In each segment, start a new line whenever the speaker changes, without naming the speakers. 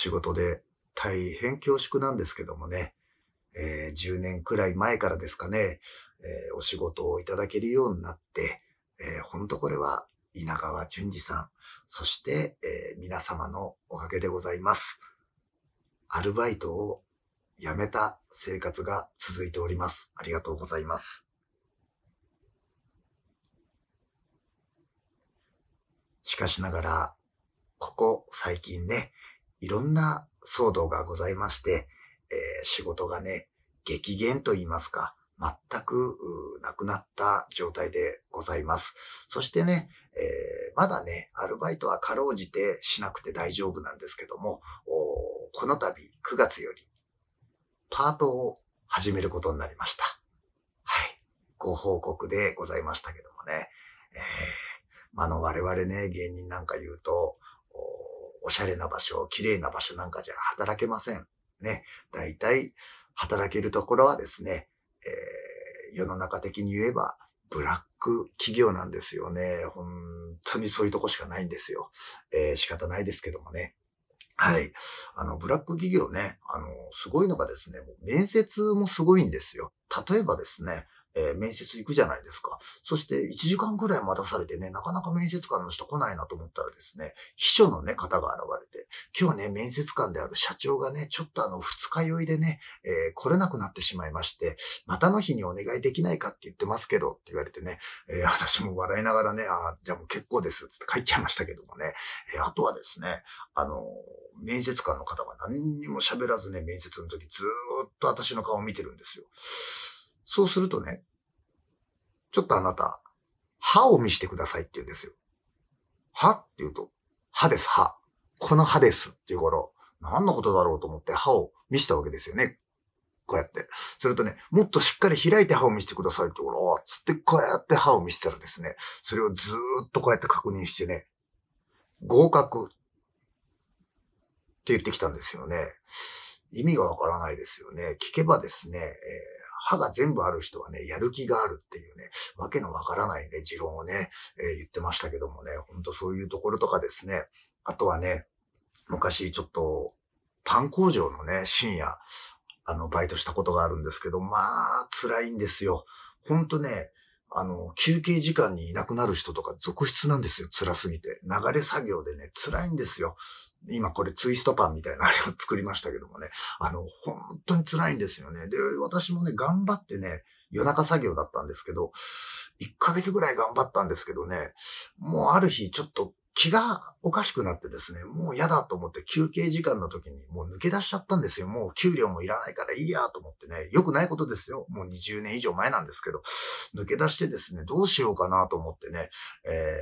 仕事で大変恐縮なんですけどもね、えー、10年くらい前からですかね、えー、お仕事をいただけるようになって、えー、ほんとこれは稲川淳二さん、そして、えー、皆様のおかげでございます。アルバイトを辞めた生活が続いております。ありがとうございます。しかしながら、ここ最近ね、いろんな騒動がございまして、えー、仕事がね、激減と言いますか、全くなくなった状態でございます。そしてね、えー、まだね、アルバイトはかろうじてしなくて大丈夫なんですけども、この度9月よりパートを始めることになりました。はい。ご報告でございましたけどもね。えー、まあの、我々ね、芸人なんか言うと、おしゃれな場所、綺麗な場所なんかじゃ働けません。ね。大体、働けるところはですね、えー、世の中的に言えば、ブラック企業なんですよね。本当にそういうとこしかないんですよ。えー、仕方ないですけどもね。はい。あの、ブラック企業ね、あの、すごいのがですね、もう面接もすごいんですよ。例えばですね、えー、面接行くじゃないですか。そして1時間ぐらい待たされてね、なかなか面接官の人来ないなと思ったらですね、秘書のね、方が現れて、今日ね、面接官である社長がね、ちょっとあの、二日酔いでね、えー、来れなくなってしまいまして、またの日にお願いできないかって言ってますけど、って言われてね、えー、私も笑いながらね、あじゃあもう結構です、つって帰っちゃいましたけどもね、えー、あとはですね、あの面接官の方が何にも喋らずね、面接の時ずっと私の顔を見てるんですよ。そうするとね、ちょっとあなた、歯を見してくださいって言うんですよ。歯って言うと、歯です、歯。この歯ですっていう頃、何のことだろうと思って歯を見したわけですよね。こうやって。それとね、もっとしっかり開いて歯を見せてくださいって言うつってこうやって歯を見せたらですね、それをずーっとこうやって確認してね、合格って言ってきたんですよね。意味がわからないですよね。聞けばですね、えー歯が全部ある人はね、やる気があるっていうね、わけのわからないね、持論をね、えー、言ってましたけどもね、ほんとそういうところとかですね、あとはね、昔ちょっと、パン工場のね、深夜、あの、バイトしたことがあるんですけど、まあ、辛いんですよ。ほんとね、あの、休憩時間にいなくなる人とか続出なんですよ。辛すぎて。流れ作業でね、辛いんですよ。今これツイストパンみたいなあれを作りましたけどもね。あの、本当に辛いんですよね。で、私もね、頑張ってね、夜中作業だったんですけど、1ヶ月ぐらい頑張ったんですけどね、もうある日ちょっと気がおかしくなってですね、もう嫌だと思って休憩時間の時にもう抜け出しちゃったんですよ。もう給料もいらないからいいやと思ってね、良くないことですよ。もう20年以上前なんですけど、抜け出してですね、どうしようかなと思ってね、え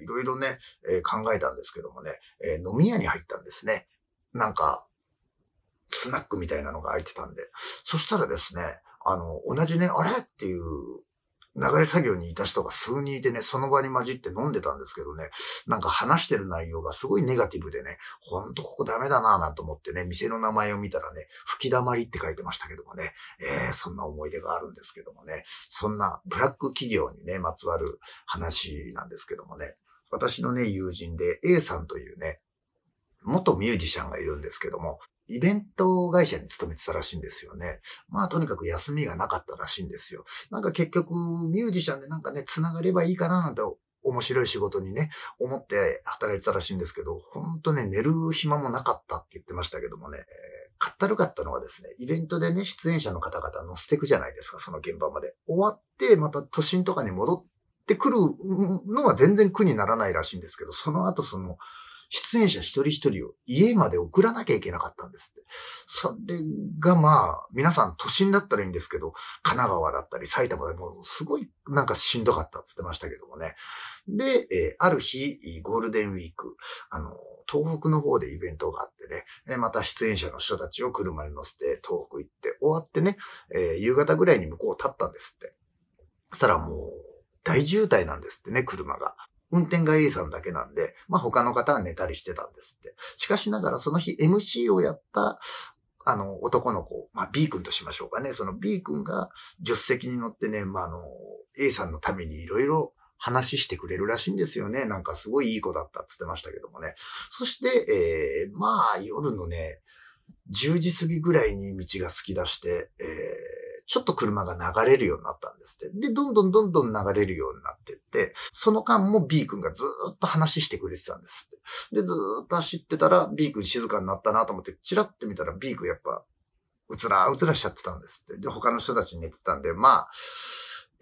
ー、いろいろね、えー、考えたんですけどもね、えー、飲み屋に入ったんですね。なんか、スナックみたいなのが空いてたんで。そしたらですね、あの、同じね、あれっていう流れ作業にいた人が数人いてね、その場に混じって飲んでたんですけどね、なんか話してる内容がすごいネガティブでね、ほんとここダメだなぁなんて思ってね、店の名前を見たらね、吹き溜まりって書いてましたけどもね、えー、そんな思い出があるんですけどもね、そんなブラック企業にね、まつわる話なんですけどもね、私のね、友人で A さんというね、元ミュージシャンがいるんですけども、イベント会社に勤めてたらしいんですよね。まあ、とにかく休みがなかったらしいんですよ。なんか結局、ミュージシャンでなんかね、繋がればいいかななんて面白い仕事にね、思って働いてたらしいんですけど、ほんとね、寝る暇もなかったって言ってましたけどもね、かったるかったのはですね、イベントでね、出演者の方々乗せてくじゃないですか、その現場まで。終わって、また都心とかに戻ってくるのは全然苦にならないらしいんですけど、その後その、出演者一人一人を家まで送らなきゃいけなかったんですって。それがまあ、皆さん都心だったらいいんですけど、神奈川だったり埼玉でもすごいなんかしんどかったって言ってましたけどもね。で、えー、ある日、ゴールデンウィーク、あの、東北の方でイベントがあってね、また出演者の人たちを車に乗せて東北行って終わってね、えー、夕方ぐらいに向こう立ったんですって。そしたらもう、大渋滞なんですってね、車が。運転が A さんだけなんで、まあ他の方は寝たりしてたんですって。しかしながらその日 MC をやった、あの、男の子、まあ B 君としましょうかね。その B 君が助手席に乗ってね、まああの、A さんのためにいろいろ話してくれるらしいんですよね。なんかすごいいい子だったっつってましたけどもね。そして、えー、まあ夜のね、10時過ぎぐらいに道が好き出して、えーちょっと車が流れるようになったんですって。で、どんどんどんどん流れるようになってって、その間も B 君がずっと話してくれてたんですって。で、ずっと走ってたら B 君静かになったなと思って、チラって見たら B 君やっぱ、うつらうつらしちゃってたんですって。で、他の人たちに寝てたんで、まあ、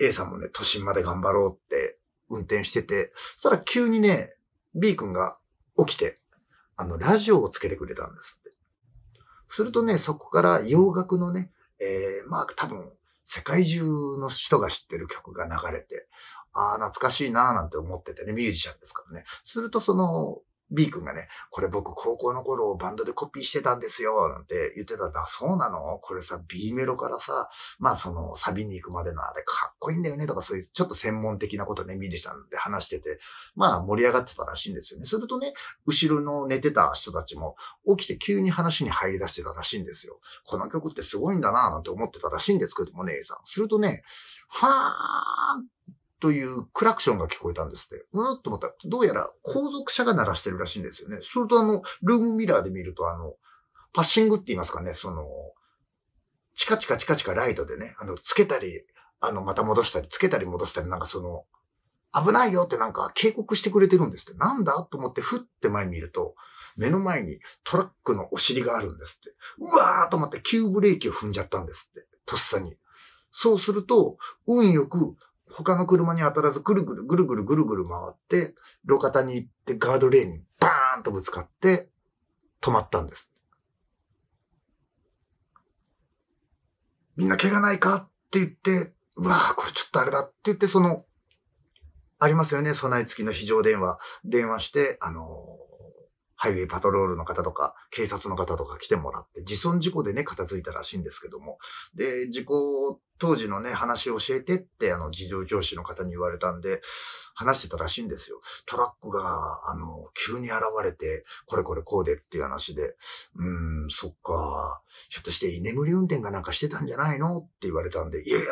A さんもね、都心まで頑張ろうって運転してて、そしたら急にね、B 君が起きて、あの、ラジオをつけてくれたんですって。するとね、そこから洋楽のね、えー、まあ多分、世界中の人が知ってる曲が流れて、ああ、懐かしいなーなんて思っててね、ミュージシャンですからね。するとその、B 君がね、これ僕高校の頃バンドでコピーしてたんですよ、なんて言ってたら、そうなのこれさ、B メロからさ、まあそのサビに行くまでのあれかっこいいんだよねとかそういうちょっと専門的なことね、ミディさんで話してて、まあ盛り上がってたらしいんですよね。するとね、後ろの寝てた人たちも起きて急に話に入り出してたらしいんですよ。この曲ってすごいんだななんて思ってたらしいんですけどもね、A さん。するとね、ファーンというクラクションが聞こえたんですって。うーんと思ったら、どうやら後続車が鳴らしてるらしいんですよね。するとあの、ルームミラーで見るとあの、パッシングって言いますかね、その、チカチカチカチカライトでね、あの、つけたり、あの、また戻したり、つけたり戻したり、なんかその、危ないよってなんか警告してくれてるんですって。なんだと思ってふって前見ると、目の前にトラックのお尻があるんですって。うわーと思って急ブレーキを踏んじゃったんですって。とっさに。そうすると、運よく他の車に当たらずぐるぐるぐるぐるぐるぐる回って、路肩に行ってガードレーンにバーンとぶつかって止まったんです。みんな怪我ないかって言って、うわあ、これちょっとあれだって言って、その、ありますよね、備え付きの非常電話。電話して、あのハイウェイパトロールの方とか、警察の方とか来てもらって、自損事故でね、片付いたらしいんですけども。で、事故当時のね、話を教えてって、あの、事情聴取の方に言われたんで、話してたらしいんですよ。トラックが、あの、急に現れて、これこれこうでっていう話で、うーん、そっか、ひょっとして居眠り運転がなんかしてたんじゃないのって言われたんで、いやいや、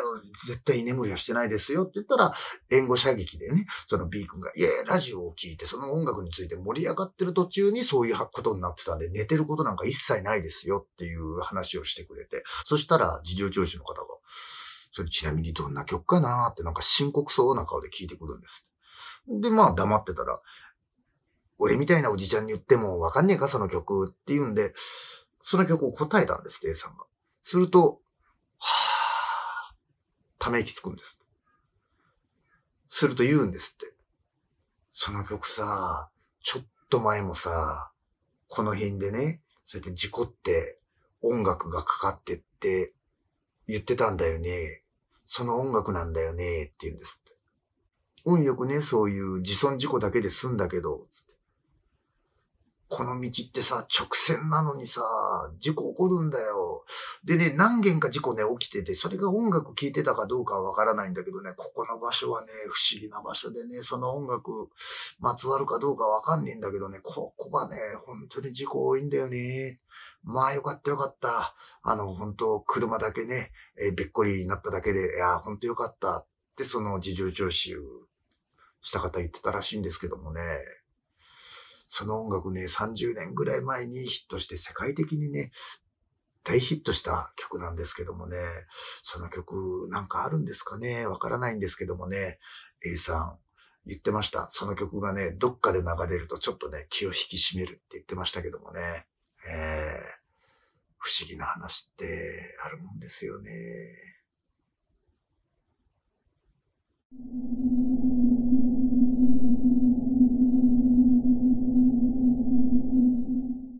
絶対居眠りはしてないですよって言ったら、援護射撃でね、その B 君が、いやラジオを聞いて、その音楽について盛り上がってる途中にそういうことになってたんで、寝てることなんか一切ないですよっていう話をしてくれて、そしたら事情聴取の方が、それちなみにどんな曲かなってなんか深刻そうな顔で聞いてくるんです。で、まあ黙ってたら、俺みたいなおじちゃんに言ってもわかんねえかその曲って言うんで、その曲を答えたんです、A さんが。すると、はぁ、ため息つくんです。すると言うんですって。その曲さ、ちょっと前もさ、この辺でね、そうやって事故って、音楽がかかってって、言ってたんだよね。その音楽なんだよね。って言うんですって。運よくね、そういう自損事故だけで済んだけど、つって。この道ってさ、直線なのにさ、事故起こるんだよ。でね、何件か事故ね、起きてて、それが音楽聴いてたかどうかはわからないんだけどね、ここの場所はね、不思議な場所でね、その音楽、まつわるかどうかわかんねえんだけどね、ここがね、本当に事故多いんだよね。まあよかったよかった。あの、本当車だけね、えー、びっくりになっただけで、いや、本当よかったって、その事情聴取した方言ってたらしいんですけどもね。その音楽ね、30年ぐらい前にヒットして世界的にね、大ヒットした曲なんですけどもね、その曲なんかあるんですかねわからないんですけどもね、A さん言ってました。その曲がね、どっかで流れるとちょっとね、気を引き締めるって言ってましたけどもね、えー、不思議な話ってあるもんですよね。